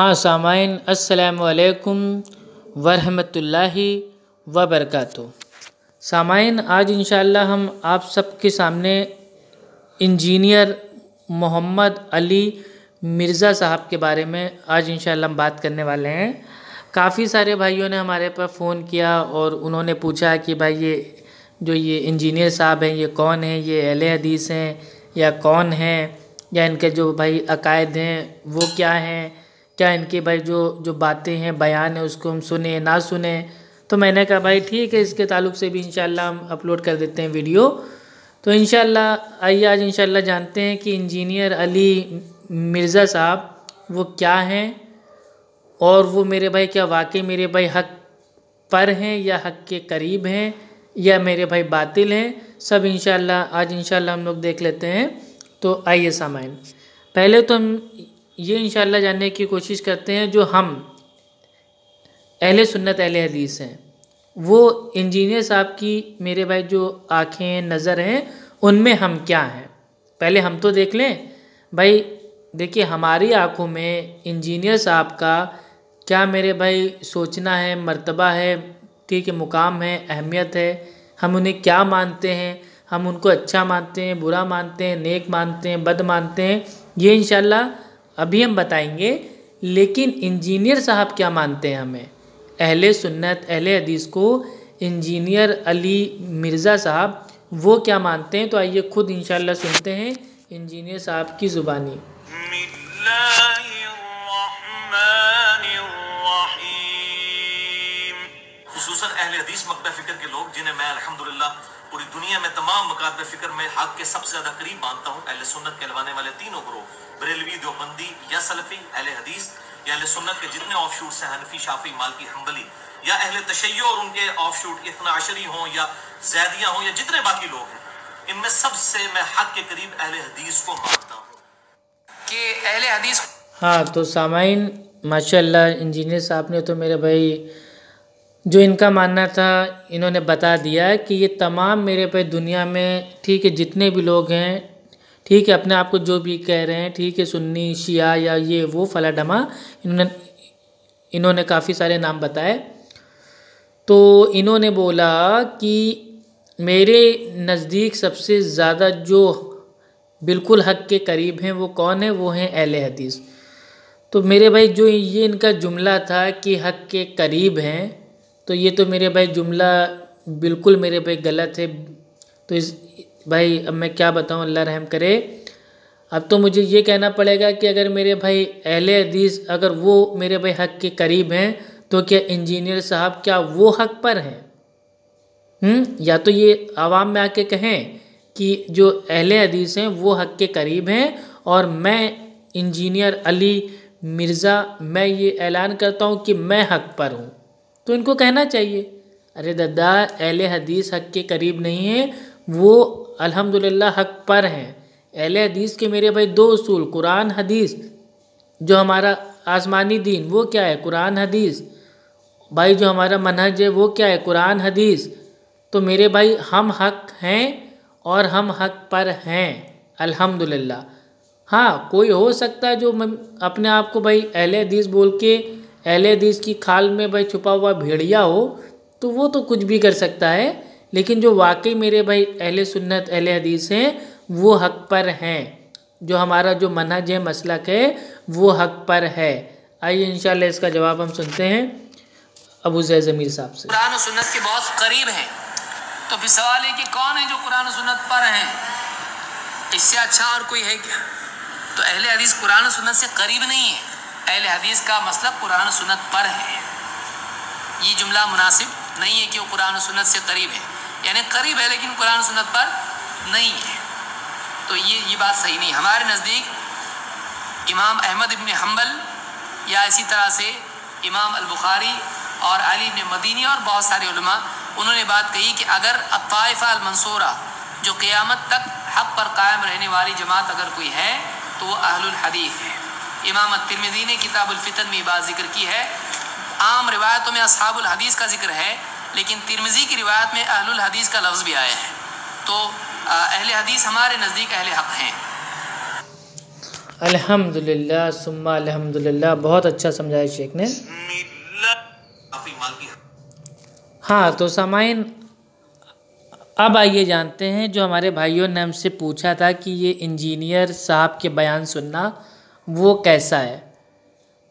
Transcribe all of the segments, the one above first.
हाँ सामाइन असलकम वरहमतुल्लि वबरकत सामाइन आज इन हम आप सबके सामने इंजीनियर मोहम्मद अली मिर्ज़ा साहब के बारे में आज इन हम बात करने वाले हैं काफ़ी सारे भाइयों ने हमारे पर फ़ोन किया और उन्होंने पूछा कि भाई ये जो ये इंजीनियर साहब हैं ये कौन हैं ये एल हदीस हैं या कौन हैं या इनके जो भाई अकायद हैं वो क्या हैं क्या इनके भाई जो जो बातें हैं बयान है उसको हम सुने ना सुने तो मैंने कहा भाई ठीक है इसके ताल्लुक से भी इंशाल्लाह हम अपलोड कर देते हैं वीडियो तो इंशाल्लाह आइए आज इंशाल्लाह जानते हैं कि इंजीनियर अली मिर्ज़ा साहब वो क्या हैं और वो मेरे भाई क्या वाकई मेरे भाई हक पर हैं या हक के करीब हैं या मेरे भाई बातिल हैं सब इंशाल्लाह आज इंशाल्लाह हम लोग देख लेते हैं तो आइए सामान पहले तो हम ये इन जानने की कोशिश करते हैं जो हम अहले सुन्नत अहले हदीस हैं वो इंजीनियर साहब की मेरे भाई जो आँखें नज़र हैं उनमें हम क्या हैं पहले हम तो देख लें भाई देखिए हमारी आँखों में इंजीनियर साहब का क्या मेरे भाई सोचना है मर्तबा है ठीक है मुकाम है अहमियत है हम उन्हें क्या मानते हैं हम उनको अच्छा मानते हैं बुरा मानते हैं नेक मानते हैं बद मानते हैं ये इंशाल्लाह अभी हम बताएंगे लेकिन इंजीनियर साहब क्या मानते हैं हमें अहले सुन्नत अहले हदीस को इंजीनियर अली मिर्ज़ा साहब वो क्या मानते हैं तो आइए खुद इंशाल्लाह सुनते हैं इंजीनियर साहब की ज़ुबानी अहले हदीस मकदा फिक्र के लोग जिन्हें मैं अल्हम्दुलिल्लाह पूरी दुनिया में तमाम मकाद फिक्र में हक के सबसे ज्यादा करीब मानता हूँ अहले सुन्नत कहलवाने वाले तीनों ग्रोह बरेलवी देवबंदी या सलफी अहल हदीस या अहले सुन्नत के जितने ऑफ शूट हैं हनफी शाफी मालकी हम्बली या अहल तशैय और उनके ऑफ शूट इतना अशरी हों या जैदिया हों या जितने बाकी लोग हैं इनमें सबसे मैं हक के करीब अहल हदीस को मानता हूँ कि अहल हदीस हाँ तो सामाइन माशाल्लाह इंजीनियर साहब ने तो मेरे भाई जो इनका मानना था इन्होंने बता दिया कि ये तमाम मेरे पे दुनिया में ठीक है जितने भी लोग हैं ठीक है अपने आप को जो भी कह रहे हैं ठीक है सुन्नी शिया या ये वो फला डमा इन्होंने इन्होंने काफ़ी सारे नाम बताए तो इन्होंने बोला कि मेरे नज़दीक सबसे ज़्यादा जो बिल्कुल हक के करीब हैं वो कौन है वो हैं अहले हदीस तो मेरे भाई जो ये इनका जुमला था कि हक के करीब हैं तो ये तो मेरे भाई जुमला बिल्कुल मेरे भाई गलत है तो इस भाई अब मैं क्या बताऊँ अल्लाह रहम करे अब तो मुझे ये कहना पड़ेगा कि अगर मेरे भाई अहले हदीस अगर वो मेरे भाई हक के करीब हैं तो क्या इंजीनियर साहब क्या वो हक पर हैं हम्म, या तो ये आवाम में आके कहें कि जो अहले हदीस हैं वो हक के करीब हैं और मैं इंजीनियर अली मिर्ज़ा मैं ये ऐलान करता हूँ कि मैं हक पर हूँ तो इनको कहना चाहिए अरे दादा अहल हदीस हक के करीब नहीं है वो अल्हम्दुलिल्लाह हक पर हैं अहल हदीस के मेरे भाई दो असूल कुरान हदीस जो हमारा आसमानी दीन वो क्या है कुरान हदीस भाई जो हमारा मनहज है वो क्या है कुरान हदीस तो मेरे भाई हम हक हैं और हम हक पर हैं अल्हम्दुलिल्लाह हाँ कोई हो सकता है जो अपने आप को भाई अहल हदीस बोल के अहले हदीस की खाल में भाई छुपा हुआ भेड़िया हो तो वो तो कुछ भी कर सकता है लेकिन जो वाकई मेरे भाई अहले सुन्नत अहले हदीस हैं वो हक पर हैं जो हमारा जो मनहज है मसलक है वो हक पर है आइए इंशाल्लाह इसका जवाब हम सुनते हैं अबू जय जमीर साहब से कुरान और सुन्नत के बहुत करीब हैं तो फिर सवाल है कि कौन है जो कुरान और सुन्नत पर हैं इससे अच्छा और कोई है क्या तो अहले हदीस कुरान और सुन्नत से करीब नहीं है अहल हदीस का मतलब कुरान सुनत पर है ये जुमला मुनासिब नहीं है कि वो कुरान सुनत से करीब है यानी करीब है लेकिन कुरान सुनत पर नहीं है तो ये ये बात सही नहीं हमारे नज़दीक इमाम अहमद इबन हम्बल या इसी तरह से इमाम अलबुखारी और अली इबन मदीनी और बहुत सारे उलमा उन्होंने बात कही कि अगर अफाइफा मंसूरा जो क़ियामत तक हक पर कायम रहने वाली जमात अगर कोई है तो वह अहलुल है इमाम तिरमिदी ने किताबुलफ़ितन में बात जिक्र की है आम रिवायतों में असहाबुल हदीस का जिक्र है लेकिन तिरमिजी की रिवायत में अहलुल हदीस का लफ्ज़ भी आया है तो अहल हदीस हमारे नज़दीक अहल हक हैं अल्हम्दुलिल्लाह सुम्मा अल्हम्दुलिल्लाह बहुत अच्छा समझाया शेख ने हाँ तो सामाइन अब आइए जानते हैं जो हमारे भाइयों ने हमसे पूछा था कि ये इंजीनियर साहब के बयान सुनना वो कैसा है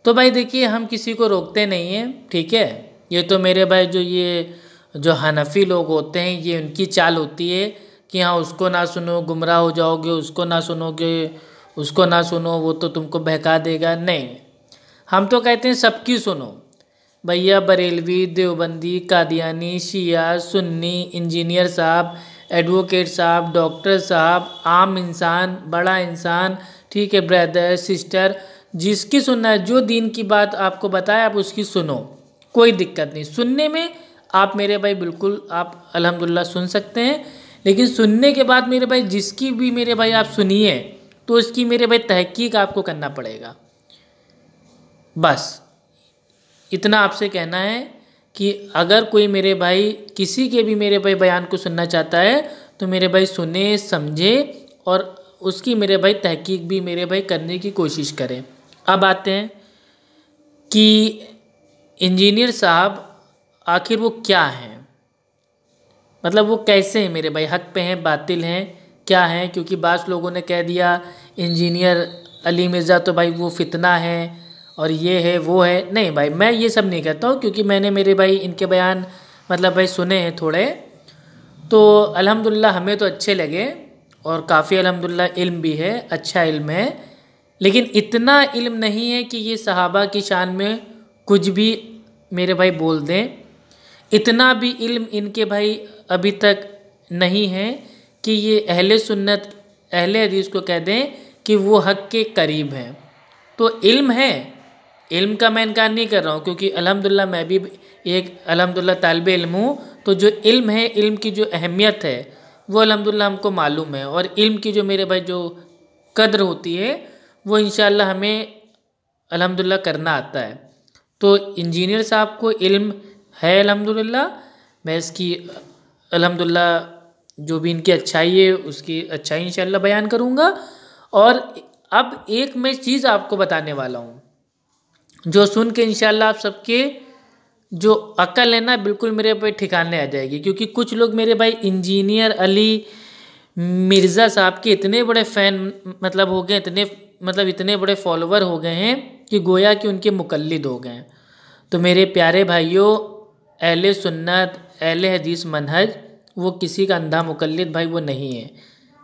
तो भाई देखिए हम किसी को रोकते नहीं हैं ठीक है ये तो मेरे भाई जो ये जो हनफी लोग होते हैं ये उनकी चाल होती है कि हाँ उसको ना सुनो गुमराह हो जाओगे उसको ना सुनोगे उसको ना सुनो वो तो तुमको बहका देगा नहीं हम तो कहते हैं सबकी सुनो भैया बरेलवी देवबंदी कादियानी शिया सुन्नी इंजीनियर साहब एडवोकेट साहब डॉक्टर साहब आम इंसान बड़ा इंसान ठीक है ब्रदर सिस्टर जिसकी सुनना है जो दीन की बात आपको बताए आप उसकी सुनो कोई दिक्कत नहीं सुनने में आप मेरे भाई बिल्कुल आप अल्हम्दुलिल्लाह सुन सकते हैं लेकिन सुनने के बाद मेरे भाई जिसकी भी मेरे भाई आप सुनिए तो उसकी मेरे भाई तहकीक आपको करना पड़ेगा बस इतना आपसे कहना है कि अगर कोई मेरे भाई किसी के भी मेरे भाई बयान को सुनना चाहता है तो मेरे भाई सुने समझे और उसकी मेरे भाई तहक़ीक़ भी मेरे भाई करने की कोशिश करें अब आते हैं कि इंजीनियर साहब आखिर वो क्या हैं मतलब वो कैसे हैं मेरे भाई हक पे हैं बातिल हैं क्या हैं क्योंकि बास लोगों ने कह दिया इंजीनियर अली मिर्ज़ा तो भाई वो फितना है और ये है वो है नहीं भाई मैं ये सब नहीं कहता हूँ क्योंकि मैंने मेरे भाई इनके बयान मतलब भाई सुने हैं थोड़े तो अल्हम्दुलिल्लाह हमें तो अच्छे लगे और काफ़ी अलहमदिल्ला इल्म भी है अच्छा इल्म है लेकिन इतना इल्म नहीं है कि ये सहाबा की शान में कुछ भी मेरे भाई बोल दें इतना भी इल्म इनके भाई अभी तक नहीं है कि ये अहले सुन्नत अहले हदीस को कह दें कि वो हक के करीब हैं तो इल्म है इल्म का मैं इनकार नहीं कर रहा हूँ क्योंकि अलहमदिल्ला मैं भी एक अलहमदिल्ला तालब इल्म हूँ तो जो इल्म है इल्म की जो अहमियत है वो अलहमदिल्ला हमको मालूम है और इल्म की जो मेरे भाई जो कदर होती है वो इन हमें अलहमदिल्ला करना आता है तो इंजीनियर साहब को इल्म है अलहमदिल्ला मैं इसकी अलहमदिल्ला जो भी इनकी अच्छाई है उसकी अच्छाई इन बयान करूँगा और अब एक मैं चीज़ आपको बताने वाला हूँ जो सुन के इन आप सबके जो अकल है ना बिल्कुल मेरे पे ठिकाने आ जाएगी क्योंकि कुछ लोग मेरे भाई इंजीनियर अली मिर्ज़ा साहब के इतने बड़े फ़ैन मतलब हो गए इतने मतलब इतने बड़े फॉलोवर हो गए हैं कि गोया कि उनके मुकलद हो गए हैं तो मेरे प्यारे भाइयों अहल सुन्नत अहल हदीस मनहज वो किसी का अंधा मुकलद भाई वो नहीं है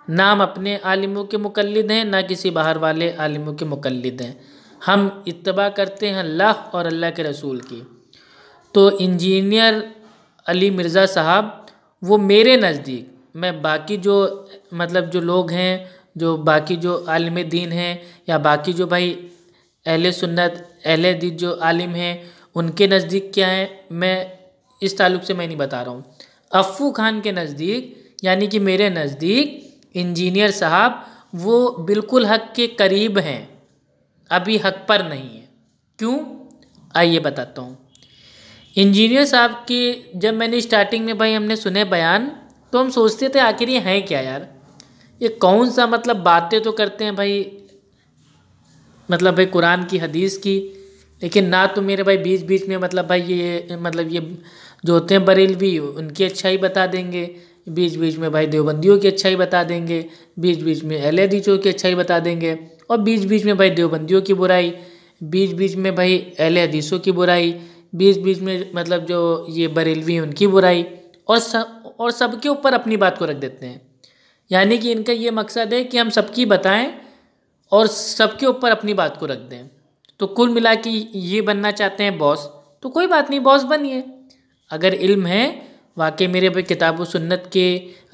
ना हम अपने आलिमों के मुकलद हैं ना किसी बाहर वाले आलिमों के मुकलद हैं हम इतबा करते हैं अल्लाह और अल्लाह के रसूल की तो इंजीनियर अली मिर्ज़ा साहब वो मेरे नज़दीक मैं बाकी जो मतलब जो लोग हैं जो बाकी जो आलिम दीन हैं या बाकी जो भाई अहले सुन्नत अहले दीद जो आलिम हैं उनके नज़दीक क्या हैं मैं इस ताल्लुक से मैं नहीं बता रहा हूँ अफ़ू खान के नज़दीक यानी कि मेरे नज़दीक इंजीनियर साहब वो बिल्कुल हक के करीब हैं अभी हक पर नहीं है क्यों आइए बताता हूँ इंजीनियर साहब की जब मैंने स्टार्टिंग में भाई हमने सुने बयान तो हम सोचते थे आखिर ये हैं क्या यार ये कौन सा मतलब बातें तो करते हैं भाई मतलब भाई कुरान की हदीस की लेकिन ना तो मेरे भाई बीच बीच में मतलब भाई ये मतलब ये जो होते हैं बरेलवी उनकी अच्छाई बता देंगे बीच बीच में भाई देवबंदियों की अच्छाई बता देंगे बीच बीच में एल हदीसों की अच्छाई बता देंगे और बीच बीच में भाई देवबंदियों की बुराई बीच बीच में भाई एल की बुराई बीच बीच में मतलब जो ये बरेलवी हैं उनकी बुराई और सब और सबके ऊपर अपनी बात को रख देते हैं यानी कि इनका ये मकसद है कि हम सबकी बताएं और सबके ऊपर अपनी बात को रख दें तो कुल मिला के ये बनना चाहते हैं बॉस तो कोई बात नहीं बॉस बनिए अगर इल्म है वाकई मेरे भाई किताब सुन्नत के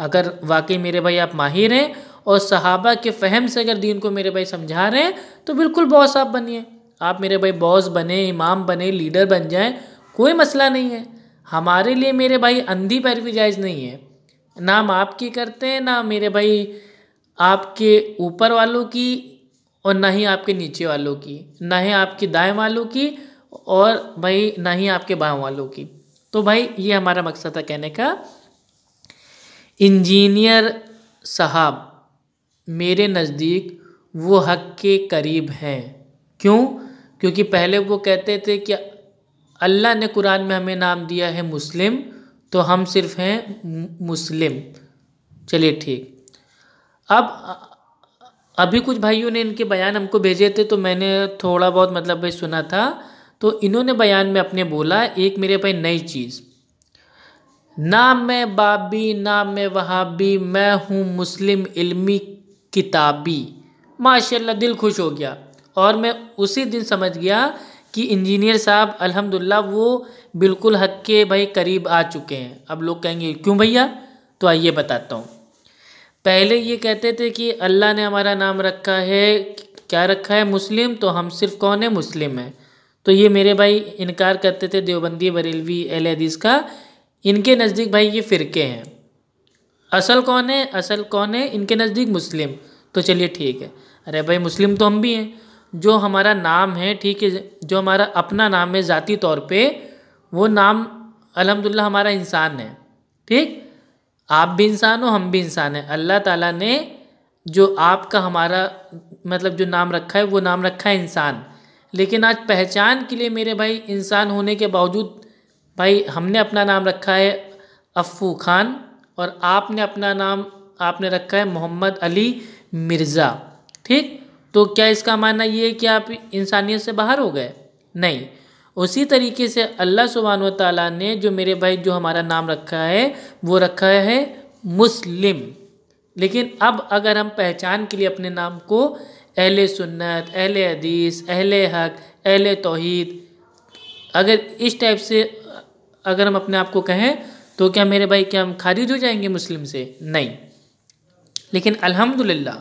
अगर वाकई मेरे भाई आप माहिर हैं और सहाबा के फहम से अगर दीन को मेरे भाई समझा रहे हैं तो बिल्कुल बॉस आप बनिए आप मेरे भाई बॉस बने इमाम बने लीडर बन जाएं कोई मसला नहीं है हमारे लिए मेरे भाई अंधी पैरवी जायज़ नहीं है ना हम आपकी करते हैं ना मेरे भाई आपके ऊपर वालों की और ना ही आपके नीचे वालों की ना ही आपके दाएं वालों की और भाई ना ही आपके बाएं वालों की तो भाई ये हमारा मकसद था कहने का इंजीनियर साहब मेरे नज़दीक वो हक के करीब हैं क्यों क्योंकि पहले वो कहते थे कि अल्लाह ने कुरान में हमें नाम दिया है मुस्लिम तो हम सिर्फ हैं मुस्लिम चलिए ठीक अब अभी कुछ भाइयों ने इनके बयान हमको भेजे थे तो मैंने थोड़ा बहुत मतलब भाई सुना था तो इन्होंने बयान में अपने बोला एक मेरे भाई नई चीज़ ना मैं बाबी ना मैं वहाबी मैं हूँ मुस्लिम इल्मी किताबी माशाल्लाह दिल खुश हो गया और मैं उसी दिन समझ गया कि इंजीनियर साहब अल्हम्दुलिल्लाह वो बिल्कुल हक के भाई करीब आ चुके हैं अब लोग कहेंगे क्यों भैया तो आइए बताता हूँ पहले ये कहते थे कि अल्लाह ने हमारा नाम रखा है क्या रखा है मुस्लिम तो हम सिर्फ कौन है मुस्लिम हैं तो ये मेरे भाई इनकार करते थे देवबंदी बरेलवी एल हदीस का इनके नज़दीक भाई ये फ़िरके हैं असल कौन है असल कौन है इनके नज़दीक मुस्लिम तो चलिए ठीक है अरे भाई मुस्लिम तो हम भी हैं जो हमारा नाम है ठीक है जो हमारा अपना नाम है ज़ाती तौर पे वो नाम अलहमदिल्ला हमारा इंसान है ठीक आप भी इंसान हो हम भी इंसान हैं अल्लाह ताला ने जो आपका हमारा मतलब जो नाम रखा है वो नाम रखा है इंसान लेकिन आज पहचान के लिए मेरे भाई इंसान होने के बावजूद भाई हमने अपना नाम रखा है अफ़ू खान और आपने अपना नाम आपने रखा है मोहम्मद अली मिर्ज़ा ठीक तो क्या इसका मानना ये है कि आप इंसानियत से बाहर हो गए नहीं उसी तरीके से अल्लाह सुबहान तला ने जो मेरे भाई जो हमारा नाम रखा है वो रखा है मुस्लिम लेकिन अब अगर हम पहचान के लिए अपने नाम को अहल सुन्नत अहल हदीस अहल हक अहल तोहद अगर इस टाइप से अगर हम अपने आप को कहें तो क्या मेरे भाई क्या हम खारिज हो जाएंगे मुस्लिम से नहीं लेकिन अल्हम्दुलिल्लाह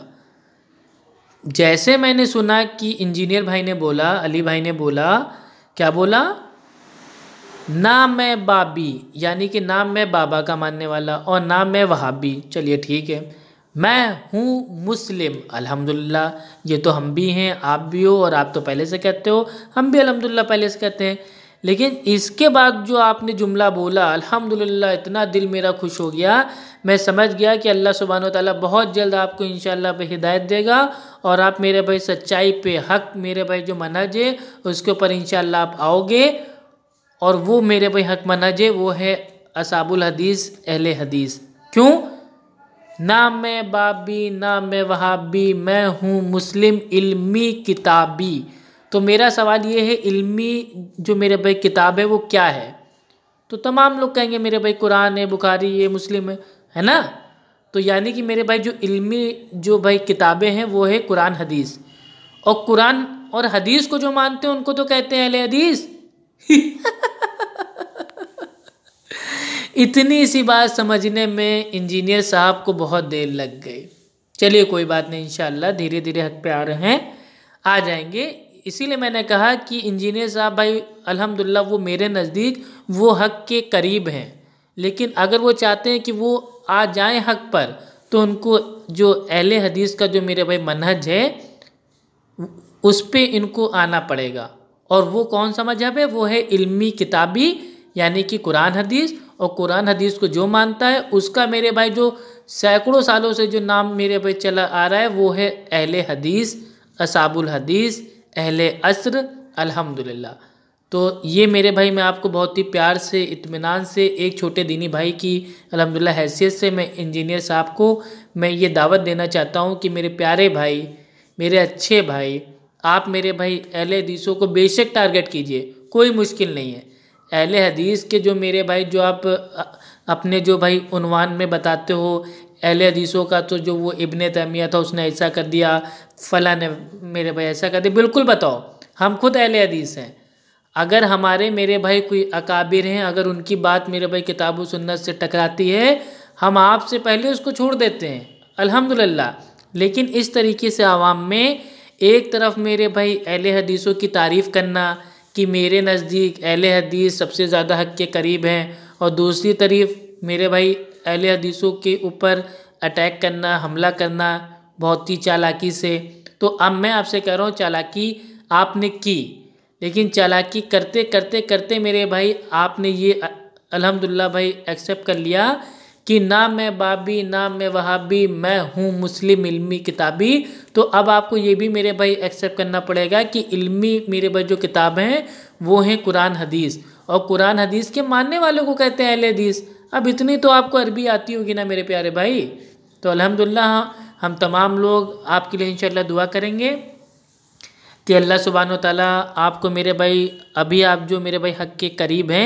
जैसे मैंने सुना कि इंजीनियर भाई ने बोला अली भाई ने बोला क्या बोला ना मैं बाबी यानी कि ना मैं बाबा का मानने वाला और ना मैं वहाबी चलिए ठीक है मैं हूँ मुस्लिम अल्हम्दुलिल्लाह ये तो हम भी हैं आप भी हो और आप तो पहले से कहते हो हम भी अल्हम्दुलिल्लाह पहले से कहते हैं लेकिन इसके बाद जो आपने जुमला बोला अल्हम्दुलिल्लाह इतना दिल मेरा खुश हो गया मैं समझ गया कि अल्लाह सुबहान तला बहुत जल्द आपको इन पे हिदायत देगा और आप मेरे भाई सच्चाई पे हक मेरे भाई जो मनाज है उसके ऊपर इन आप आओगे और वो मेरे भाई हक मनाज है वो है असाबुल हदीस अहल हदीस क्यों ना मैं बाबी ना मैं वहाबी मैं हूँ मुस्लिम इल्मी किताबी तो मेरा सवाल ये है इल्मी जो मेरे भाई किताब है वो क्या है तो तमाम लोग कहेंगे मेरे भाई कुरान है बुखारी है मुस्लिम है है ना तो यानी कि मेरे भाई जो इल्मी जो भाई किताबें हैं वो है कुरान हदीस और कुरान और हदीस को जो मानते हैं उनको तो कहते हैं अले हदीस इतनी सी बात समझने में इंजीनियर साहब को बहुत देर लग गई चलिए कोई बात नहीं इंशाल्लाह धीरे धीरे हक पे आ रहे हैं आ जाएंगे इसीलिए मैंने कहा कि इंजीनियर साहब भाई अल्हम्दुलिल्लाह वो मेरे नज़दीक वो हक के करीब हैं लेकिन अगर वो चाहते हैं कि वो आ जाएं हक पर तो उनको जो अहले हदीस का जो मेरे भाई मनहज है उस पर इनको आना पड़ेगा और वो कौन सा मजहब है वो है इल्मी किताबी यानी कि कुरान हदीस और कुरान हदीस को जो मानता है उसका मेरे भाई जो सैकड़ों सालों से जो नाम मेरे भाई चला आ रहा है वो है अहले हदीस असाबुल हदीस अहले असर अल्हम्दुलिल्लाह तो ये मेरे भाई मैं आपको बहुत ही प्यार से इत्मीनान से एक छोटे दीनी भाई की अलहमदिल्ला हैसियत से मैं इंजीनियर साहब को मैं ये दावत देना चाहता हूँ कि मेरे प्यारे भाई मेरे अच्छे भाई आप मेरे भाई अहले हदीसों को बेशक टारगेट कीजिए कोई मुश्किल नहीं है अहले हदीस के जो मेरे भाई जो आप अपने जो भाई उनवान में बताते हो अहल हदीसों का तो जो वो इबन तहमिया था उसने ऐसा कर दिया फला ने मेरे भाई ऐसा कर दिया बिल्कुल बताओ हम खुद अहले हदीस हैं अगर हमारे मेरे भाई कोई अकाबिर हैं अगर उनकी बात मेरे भाई किताब व सुन्नत से टकराती है हम आपसे पहले उसको छोड़ देते हैं अल्हम्दुलिल्लाह लेकिन इस तरीके से आवाम में एक तरफ मेरे भाई अहल हदीसों की तारीफ़ करना कि मेरे नज़दीक अहल हदीस सबसे ज़्यादा हक के करीब हैं और दूसरी तरीफ मेरे भाई अहल हदीसों के ऊपर अटैक करना हमला करना बहुत ही चालाकी से तो अब मैं आपसे कह रहा हूँ चालाकी आपने की लेकिन चालाकी करते करते करते मेरे भाई आपने ये अल्हम्दुलिल्लाह भाई एक्सेप्ट कर लिया कि ना मैं बाबी ना मैं वहाबी मैं हूँ मुस्लिम इल्मी किताबी तो अब आपको ये भी मेरे भाई एक्सेप्ट करना पड़ेगा कि इल्मी मेरे भाई जो किताब हैं वो हैं कुरान हदीस और कुरान हदीस के मानने वालों को कहते हैं अहल हदीस अब इतनी तो आपको अरबी आती होगी ना मेरे प्यारे भाई तो अलहमदिल्ला हम तमाम लोग आपके लिए इन दुआ करेंगे कि अल्लाह सुबहान तला आपको मेरे भाई अभी आप जो मेरे भाई हक़ के करीब हैं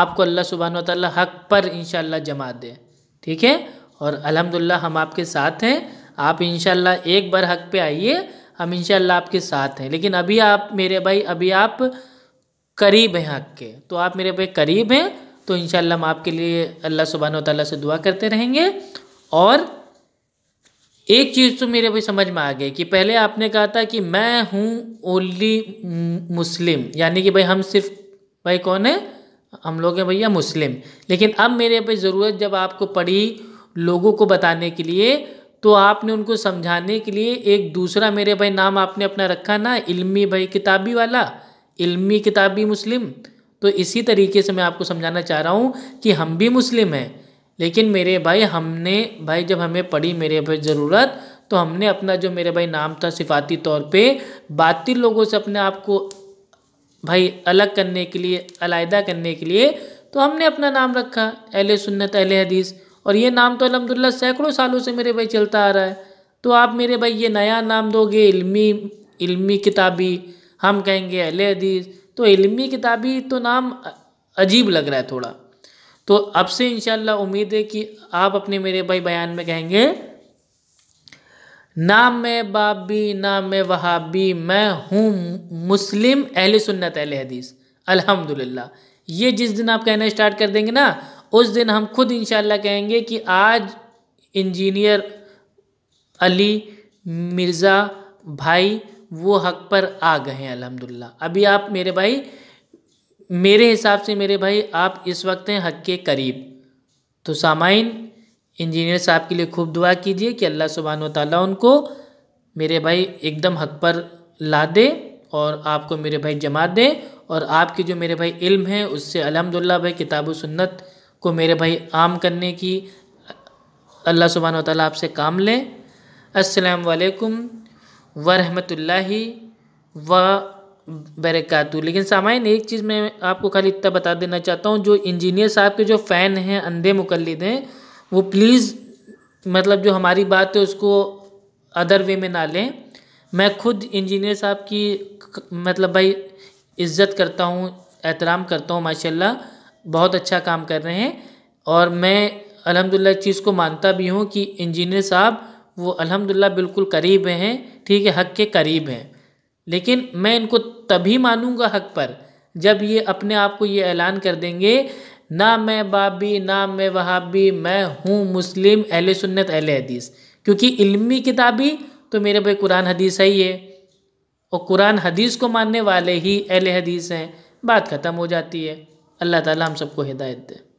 आपको अल्लाह सुबहान तआला हक़ पर इनशाला जमा दे ठीक है और अलहमदिल्ला हम आपके साथ हैं आप इनशाला एक बार हक़ पे आइए हम इंशाल्लाह आपके साथ हैं लेकिन अभी आप मेरे भाई अभी आप करीब हैं हक़ के तो आप मेरे भाई करीब हैं तो इंशाल्लाह हम आपके लिए अल्लाह सुबहान तै से दुआ करते रहेंगे और एक चीज़ तो मेरे भी समझ में आ गई कि पहले आपने कहा था कि मैं हूँ ओनली मुस्लिम यानी कि भाई हम सिर्फ भाई कौन है हम लोग हैं भैया मुस्लिम लेकिन अब मेरे पे ज़रूरत जब आपको पड़ी लोगों को बताने के लिए तो आपने उनको समझाने के लिए एक दूसरा मेरे भाई नाम आपने अपना रखा ना इल्मी भाई किताबी वाला इल्मी किताबी मुस्लिम तो इसी तरीके से मैं आपको समझाना चाह रहा हूँ कि हम भी मुस्लिम हैं लेकिन मेरे भाई हमने भाई जब हमें पड़ी मेरे भाई ज़रूरत तो हमने अपना जो मेरे भाई नाम था सिफ़ाती तौर पे बाती लोगों से अपने आप को भाई अलग करने के लिए अलायदा करने के लिए तो हमने अपना नाम रखा अहल सुन्नत अहल हदीस और ये नाम तो अलहमदिल्ला सैकड़ों सालों से मेरे भाई चलता आ रहा है तो आप मेरे भाई ये नया नाम दोगे इल्मी इल्मी किताबी हम कहेंगे अहल हदीस तो इल्मी किताबी तो नाम अजीब लग रहा है थोड़ा तो अब से इनशाला उम्मीद है कि आप अपने मेरे भाई बयान में कहेंगे ना मैं बाबी ना मैं वहाबी मैं हूँ मुस्लिम अहल सुन्नत अहल हदीस अल्हम्दुलिल्लाह ये जिस दिन आप कहना स्टार्ट कर देंगे ना उस दिन हम खुद इंशाल्लाह कहेंगे कि आज इंजीनियर अली मिर्ज़ा भाई वो हक पर आ गए हैं अलहमदिल्ला अभी आप मेरे भाई मेरे हिसाब से मेरे भाई आप इस वक्त हैं हक के करीब तो सामाइन इंजीनियर साहब के लिए खूब दुआ कीजिए कि अल्लाह सुबहान ताली उनको मेरे भाई एकदम हक पर ला दे और आपको मेरे भाई जमा दे और आपकी जो मेरे भाई इल्म है उससे अलहमदिल्ला भाई किताब सुन्नत को मेरे भाई आम करने की अल्लाह सुबहान ताली आपसे काम लें असलकम वरहमतुल्लाहि व बरक़ातु लेकिन सामान एक चीज़ मैं आपको खाली इतना बता देना चाहता हूँ जो इंजीनियर साहब के जो फ़ैन हैं अंधे मुकलद हैं वो प्लीज़ मतलब जो हमारी बात है उसको अदर वे में ना लें मैं खुद इंजीनियर साहब की मतलब भाई इज़्ज़त करता हूँ एहतराम करता हूँ माशाल्लाह बहुत अच्छा काम कर रहे हैं और मैं अलहमदिल्ला चीज़ को मानता भी हूँ कि इंजीनियर साहब वो अलहमदिल्ला बिल्कुल करीब हैं ठीक है हक के करीब हैं लेकिन मैं इनको तभी मानूंगा हक पर जब ये अपने आप को ये ऐलान कर देंगे ना मैं बाबी ना मैं वहाबी मैं हूँ मुस्लिम अहल सुन्नत अहल हदीस क्योंकि इल्मी किताबी तो मेरे भाई कुरान हदीस है ही है और कुरान हदीस को मानने वाले ही अहल हदीस हैं बात ख़त्म हो जाती है अल्लाह ताला हम सबको हिदायत दे